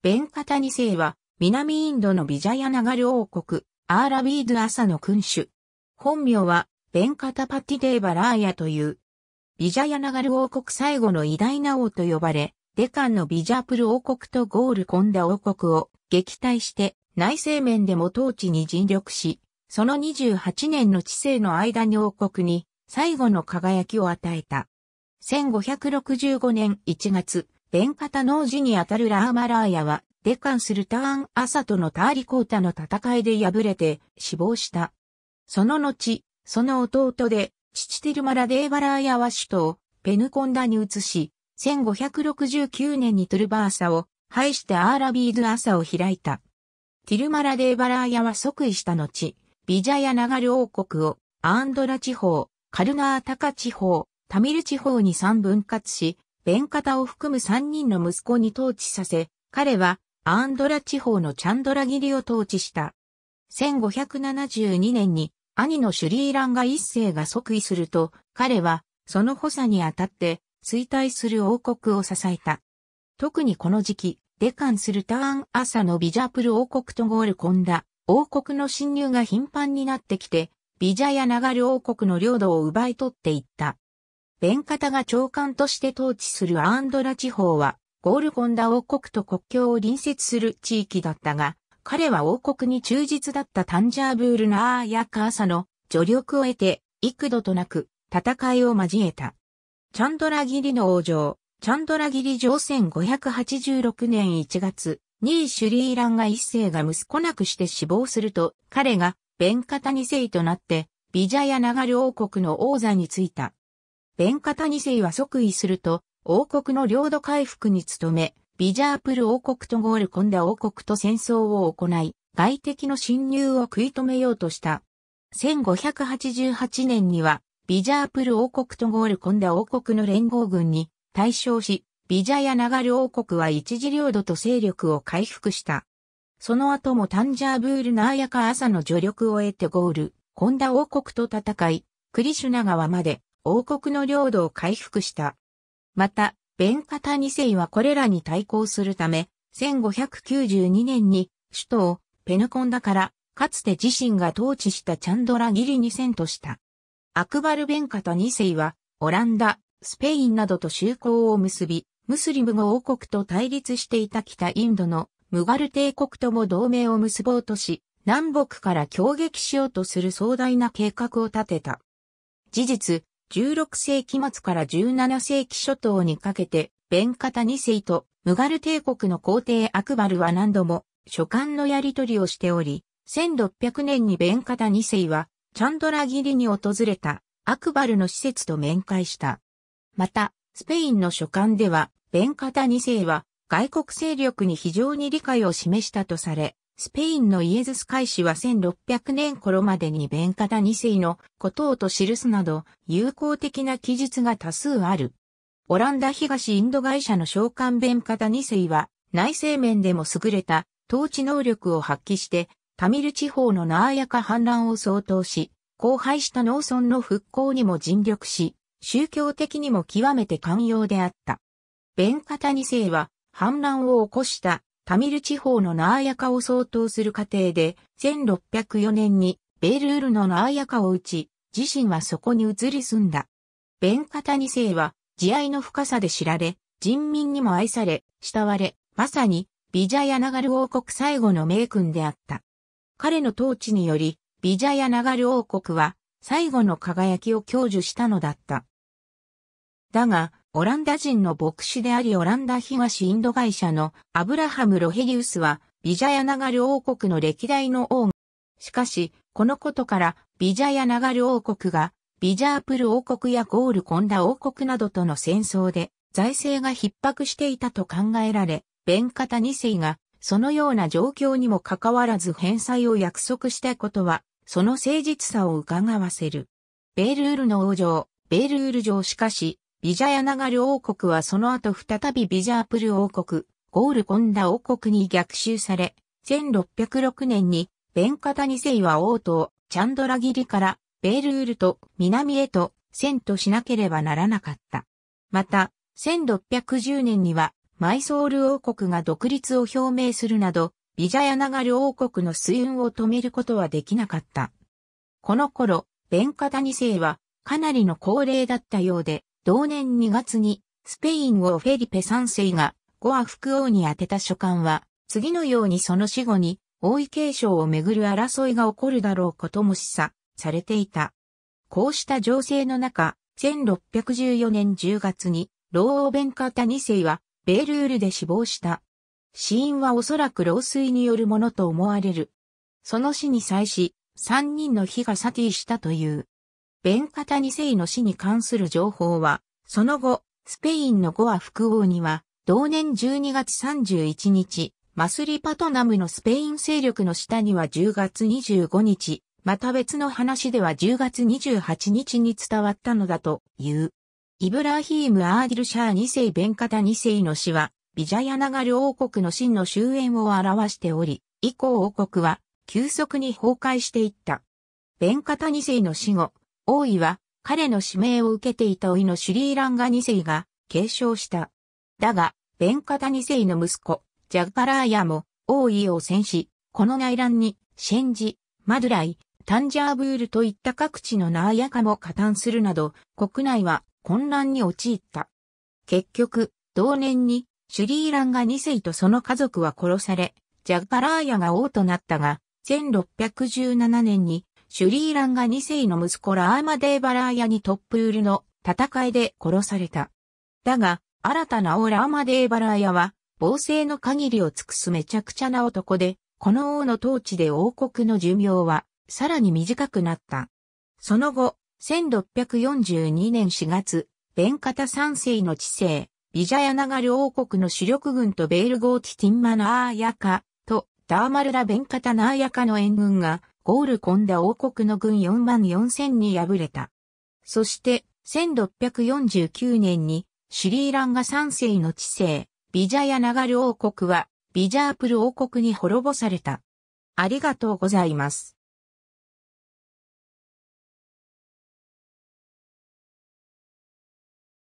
ベンカタ2世は、南インドのビジャヤナガル王国、アーラビード朝の君主。本名は、ベンカタパティデーバラーヤという。ビジャヤナガル王国最後の偉大な王と呼ばれ、デカンのビジャープル王国とゴールコンダ王国を撃退して内政面でも統治に尽力し、その28年の治世の間に王国に最後の輝きを与えた。1565年1月、ベンカタノージにあたるラーマラーヤは、デカンするターン・アサとのターリコータの戦いで敗れて死亡した。その後、その弟で、父テルマラデーバラーヤは首都ペヌコンダに移し、1569年にトゥルバーサを廃してアーラビードアサを開いた。ティルマラデーバラーヤは即位した後、ビジャヤナガル王国をアンドラ地方、カルナータカ地方、タミル地方に三分割し、ベンカタを含む3人の息子に統治させ、彼はアーンドラ地方のチャンドラギリを統治した。1572年に兄のシュリーランが一世が即位すると、彼はその補佐にあたって衰退する王国を支えた。特にこの時期、デカンするターン朝のビジャプル王国とゴールコンダ、王国の侵入が頻繁になってきて、ビジャやナガル王国の領土を奪い取っていった。弁方が長官として統治するアーンドラ地方は、ゴールコンダ王国と国境を隣接する地域だったが、彼は王国に忠実だったタンジャーブールナーやカーサの助力を得て、幾度となく戦いを交えた。チャンドラギリの王城、チャンドラギリ城1586年1月、ニーシュリーランが一世が息子なくして死亡すると、彼が弁方二世となって、ビジャヤナガル王国の王座に就いた。ベンカタ2世は即位すると、王国の領土回復に努め、ビジャープル王国とゴールコンダ王国と戦争を行い、外敵の侵入を食い止めようとした。1588年には、ビジャープル王国とゴールコンダ王国の連合軍に対象し、ビジャヤナガル王国は一時領土と勢力を回復した。その後もタンジャーブールナーヤカ朝の助力を得てゴール、コンダ王国と戦い、クリシュナ川まで王国の領土を回復した。また、ベンカタ2世はこれらに対抗するため、1592年に首都をペヌコンダから、かつて自身が統治したチャンドラギリに遷都した。アクバル・ベンカタ2世は、オランダ、スペインなどと修航を結び、ムスリムの王国と対立していた北インドのムガル帝国とも同盟を結ぼうとし、南北から攻撃しようとする壮大な計画を立てた。事実、16世紀末から17世紀初頭にかけて、ベンカタ2世とムガル帝国の皇帝アクバルは何度も書簡のやり取りをしており、1600年にベンカタ2世は、チャンドラギリに訪れたアクバルの施設と面会した。また、スペインの書簡では、ベンカタ2世は外国勢力に非常に理解を示したとされ、スペインのイエズス会士は1600年頃までに弁カタ2世のことをと記すなど友好的な記述が多数ある。オランダ東インド会社の召喚弁カタ2世は内政面でも優れた統治能力を発揮してタミル地方のナーヤカ反乱を相当し、荒廃した農村の復興にも尽力し、宗教的にも極めて寛容であった。弁カタ2世は反乱を起こしたタミル地方のナーヤカを相当する過程で、1604年にベールールのナーヤカを打ち、自身はそこに移り住んだ。ベンカタニ世は、慈愛の深さで知られ、人民にも愛され、慕われ、まさに、ビジャヤナガル王国最後の名君であった。彼の統治により、ビジャヤナガル王国は、最後の輝きを享受したのだった。だが、オランダ人の牧師でありオランダ東インド会社のアブラハム・ロヘリウスはビジャヤナガル王国の歴代の王。しかし、このことからビジャヤナガル王国がビジャープル王国やゴールコンダ王国などとの戦争で財政が逼迫していたと考えられ、ベンカタ2世がそのような状況にもかかわらず返済を約束したことは、その誠実さを伺わせる。ベールールの王城、ベールール城しかし、ビジャヤナガル王国はその後再びビジャープル王国、ゴールコンダ王国に逆襲され、1606年にベンカタニセイは王をチャンドラギリからベールールと南へと遷都しなければならなかった。また、1610年にはマイソール王国が独立を表明するなど、ビジャヤナガル王国の水運を止めることはできなかった。この頃、ベンカタニセイはかなりの高齢だったようで、同年2月に、スペイン王フェリペ三世がゴア副王に宛てた書簡は、次のようにその死後に、王位継承をめぐる争いが起こるだろうことも示唆されていた。こうした情勢の中、1614年10月に、老王弁ンカタ2世は、ベールールで死亡した。死因はおそらく老衰によるものと思われる。その死に際し、3人の火がサティしたという。ベンカタ2世の死に関する情報は、その後、スペインのゴア副王には、同年12月31日、マスリパトナムのスペイン勢力の下には10月25日、また別の話では10月28日に伝わったのだという。イブラヒーム・アーディル・シャー2世ベンカタ2世の死は、ビジャヤナガル王国の真の終焉を表しており、以降王国は急速に崩壊していった。ベンカタ2世の死後、王位は彼の指名を受けていた老いのシュリーランガ2世が継承した。だが、ベンカタ2世の息子、ジャグパラーヤも王位を戦し、この内乱に、シェンジ、マドゥライ、タンジャーブールといった各地のナーヤカも加担するなど、国内は混乱に陥った。結局、同年に、シュリーランガ2世とその家族は殺され、ジャグパラーヤが王となったが、1617年にシュリーランが2世の息子ラーマデーバラーヤにトップールの戦いで殺された。だが、新たな王ラーマデーバラーヤは、暴政の限りを尽くすめちゃくちゃな男で、この王の統治で王国の寿命は、さらに短くなった。その後、1642年4月、ベンカタ三世の治世、ビジャヤナガル王国の主力軍とベールゴーティティンマナーヤカとダーマルラ・ベンカタナーヤカの援軍がゴールコンダ王国の軍4万4千に敗れた。そして、1649年にシュリーランガ三世の治世、ビジャヤナガル王国はビジャープル王国に滅ぼされた。ありがとうございます。